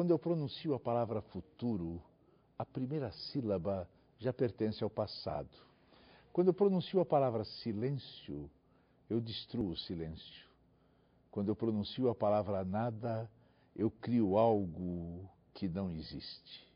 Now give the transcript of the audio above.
Quando eu pronuncio a palavra futuro, a primeira sílaba já pertence ao passado. Quando eu pronuncio a palavra silêncio, eu destruo o silêncio. Quando eu pronuncio a palavra nada, eu crio algo que não existe.